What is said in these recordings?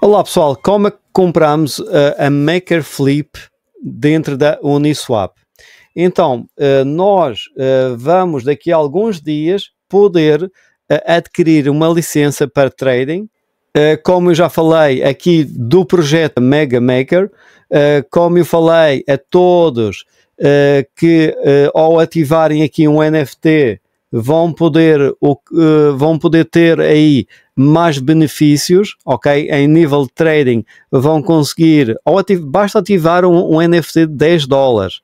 Olá pessoal, como é que compramos uh, a Maker Flip dentro da Uniswap? Então, uh, nós uh, vamos daqui a alguns dias poder adquirir uma licença para trading. como eu já falei aqui do projeto Mega Maker, como eu falei a todos que ao ativarem aqui um NFT vão poder, vão poder ter aí mais benefícios, ok? Em nível de trading, vão conseguir, ou ativ basta ativar um, um, NFT de 10 dólares.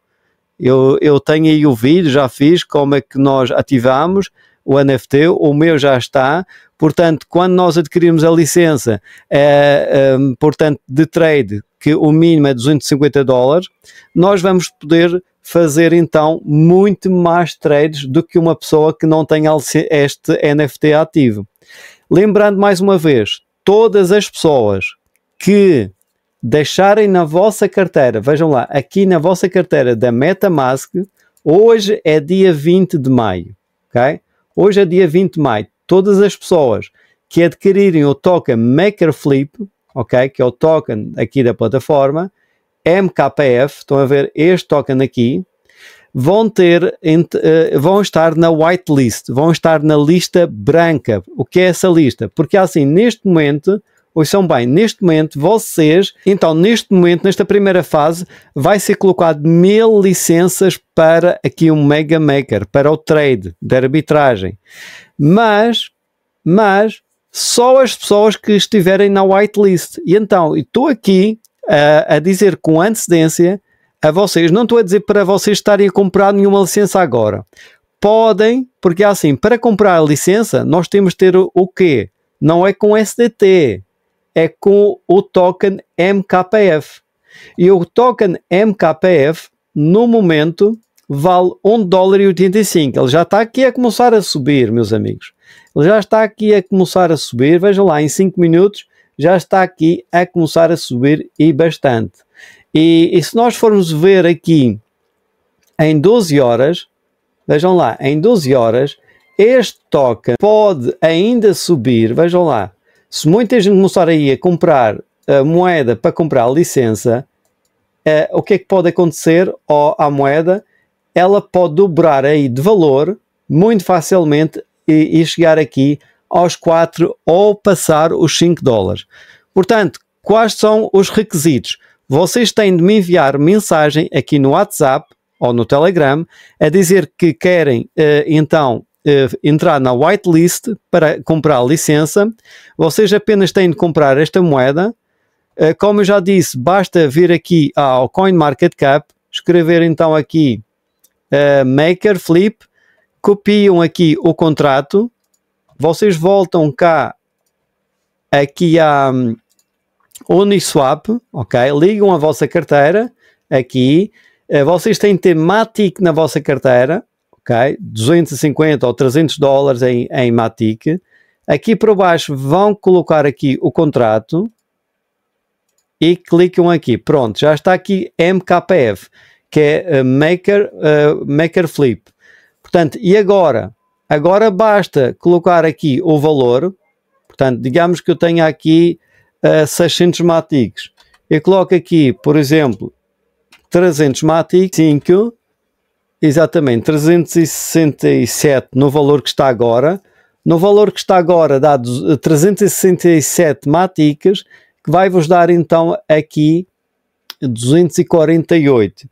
Eu, eu tenho aí o vídeo, já fiz como é que nós ativamos o NFT, o meu já está. Portanto, quando nós adquirirmos a licença, é, é, portanto, de trade, que o mínimo é 250 dólares, nós vamos poder fazer então muito mais trades do que uma pessoa que não tem este NFT ativo. Lembrando mais uma vez, todas as pessoas que deixarem na vossa carteira, vejam lá, aqui na vossa carteira da MetaMask, hoje é dia 20 de maio, ok? Hoje é dia 20 de maio. Todas as pessoas que adquirirem o token MakerFlip, ok? Que é o token aqui da plataforma, MKPF. estão a ver este token aqui, vão ter, eh, vão estar na whitelist, vão estar na lista branca. O que é essa lista? Porque assim, neste momento, ouçam bem, neste momento vocês, então neste momento, nesta primeira fase, vai ser colocado mil licenças para aqui um mega maker, para o trade de arbitragem. Mas, mas, só as pessoas que estiverem na whitelist. E então, estou aqui a, eh, a dizer com antecedência a vocês, não estou a dizer para vocês estarem a comprar nenhuma licença agora. Podem, porque assim, para comprar a licença, nós temos de ter o quê? Não é com SDT, é com o token MKPF. E o token MKPF, no momento, vale 1 dólar e 85. Ele já está aqui a começar a subir, meus amigos. Ele já está aqui a começar a subir. Vejam lá, em 5 minutos já está aqui a começar a subir e bastante. E, e se nós formos ver aqui em 12 horas, vejam lá, em 12 horas, este token pode ainda subir, vejam lá, se muita gente começar aí a comprar a moeda para comprar a licença, eh, o que é que pode acontecer oh, à moeda? Ela pode dobrar aí de valor muito facilmente e, e chegar aqui aos 4 ou passar os 5 dólares. Portanto, quais são os requisitos? vocês têm de me enviar mensagem aqui no WhatsApp ou no Telegram a dizer que querem uh, então uh, entrar na whitelist para comprar a licença. Vocês apenas têm de comprar esta moeda. Uh, como eu já disse, basta vir aqui ao CoinMarketCap, escrever então aqui Maker Flip, copiam aqui o contrato, vocês voltam cá aqui a Uniswap, ok? Ligam a vossa carteira aqui. Eh, vocês têm Matic na vossa carteira, ok? 250 ou 300 dólares em, em Matic. Aqui para baixo vão colocar aqui o contrato e clicam aqui. Pronto, já está aqui MKPF, que é eh, Maker, uh, Maker Flip. Portanto, e agora? Agora basta colocar aqui o valor. Portanto, digamos que eu tenha aqui 600 matics. Eu coloco aqui, por exemplo, 300 matics, 5, exatamente, 367 no valor que está agora. No valor que está agora dá 367 eh, maticas, que vai-vos dar então aqui 248.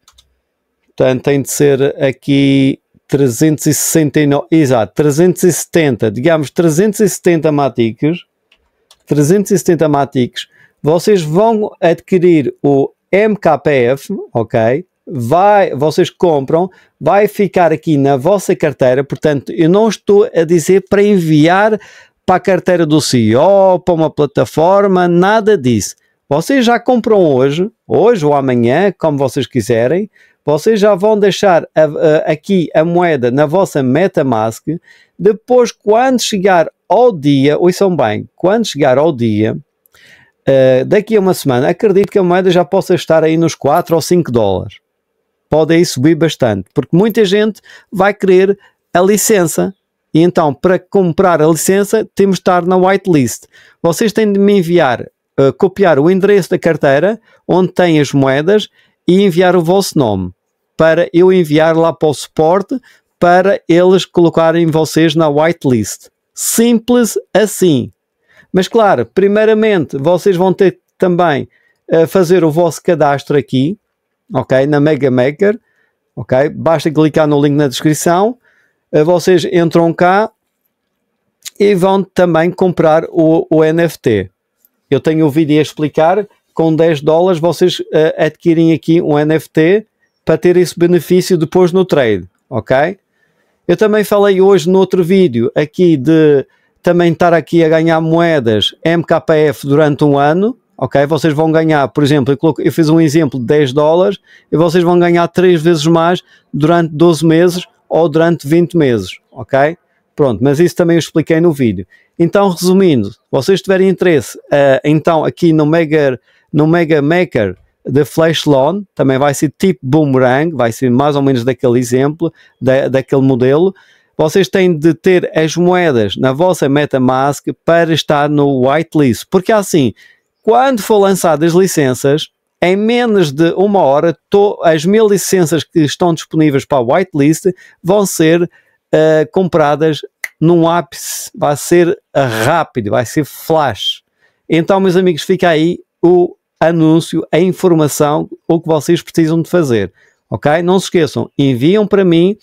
Portanto, tem de ser aqui 369, exato, 370, digamos 370 matiques 370 Matics, vocês vão adquirir o MKPF, ok? Vai, vocês compram, vai ficar aqui na vossa carteira, portanto, eu não estou a dizer para enviar para a carteira do CEO, para uma plataforma, nada disso. Vocês já compram hoje, hoje ou amanhã, como vocês quiserem, vocês já vão deixar a, a, aqui a moeda na vossa MetaMask. Depois, quando chegar ao dia, ouçam bem, quando chegar ao dia, uh, daqui a uma semana, acredito que a moeda já possa estar aí nos 4 ou 5 dólares. Pode aí subir bastante, porque muita gente vai querer a licença. E então, para comprar a licença, temos de estar na whitelist. Vocês têm de me enviar, uh, copiar o endereço da carteira, onde tem as moedas, e enviar o vosso nome para eu enviar lá para o suporte para eles colocarem vocês na whitelist. Simples assim. Mas claro, primeiramente vocês vão ter também a eh, fazer o vosso cadastro aqui, ok? Na Mega Maker ok? Basta clicar no link na descrição, eh, vocês entram cá e vão também comprar o, o NFT. Eu tenho o um vídeo a explicar, com 10 dólares vocês uh, adquirem aqui um NFT para ter esse benefício depois no trade, ok? Eu também falei hoje no outro vídeo aqui de também estar aqui a ganhar moedas MKF durante um ano, ok? Vocês vão ganhar, por exemplo, eu, coloco, eu fiz um exemplo de 10 dólares e vocês vão ganhar 3 vezes mais durante 12 meses ou durante 20 meses, ok? Pronto, mas isso também eu expliquei no vídeo. Então, resumindo, vocês tiverem interesse, uh, então aqui no Mega, no Mega Maker, de flash loan, também vai ser tipo boomerang, vai ser mais ou menos daquele exemplo, da, daquele modelo. Vocês têm de ter as moedas na vossa MetaMask para estar no whitelist, porque assim, quando for lançadas licenças, em menos de uma hora, to, as mil licenças que estão disponíveis para a whitelist vão ser uh, compradas num ápice, vai ser rápido, vai ser flash. Então, meus amigos, fica aí o anúncio, a informação, o que vocês precisam de fazer. Ok? Não se esqueçam, enviam para mim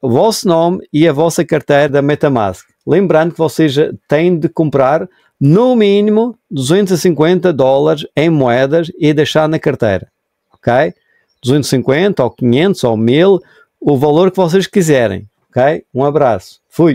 o vosso nome e a vossa carteira da Metamask. Lembrando que vocês têm de comprar no mínimo 250 dólares em moedas e deixar na carteira. Ok? 250 ou 500 ou 1000, o valor que vocês quiserem. Ok? Um abraço. Fui.